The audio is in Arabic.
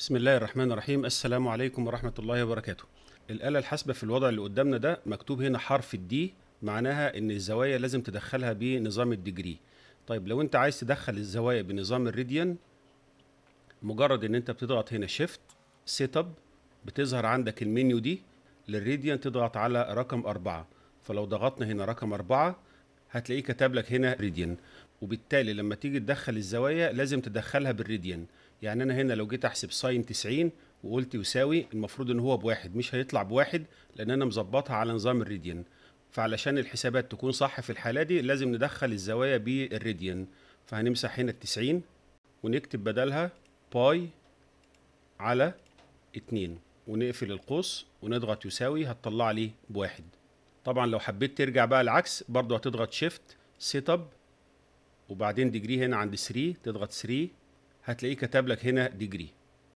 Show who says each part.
Speaker 1: بسم الله الرحمن الرحيم السلام عليكم ورحمة الله وبركاته الآلة الحاسبة في الوضع اللي قدامنا ده مكتوب هنا حرف الدي معناها ان الزوايا لازم تدخلها بنظام الديجري طيب لو انت عايز تدخل الزوايا بنظام الريديان مجرد ان انت بتضغط هنا شيفت سيت اب بتظهر عندك المنيو دي للريديان تضغط على رقم أربعة فلو ضغطنا هنا رقم أربعة هتلاقيه كتب لك هنا ريديان وبالتالي لما تيجي تدخل الزوايا لازم تدخلها بالريديان يعني انا هنا لو جيت احسب ساين 90 وقلت يساوي المفروض ان هو بواحد مش هيطلع بواحد لان انا مظبطها على نظام الريديان فعلشان الحسابات تكون صح في الحاله دي لازم ندخل الزوايا بالريديان فهنمسح هنا ال 90 ونكتب بدلها باي على 2 ونقفل القوس ونضغط يساوي هتطلع لي بواحد طبعا لو حبيت ترجع بقى العكس برضو هتضغط شيفت سيت اب وبعدين ديجري هنا عند 3 تضغط 3 هتلاقيه كتب لك هنا ديجري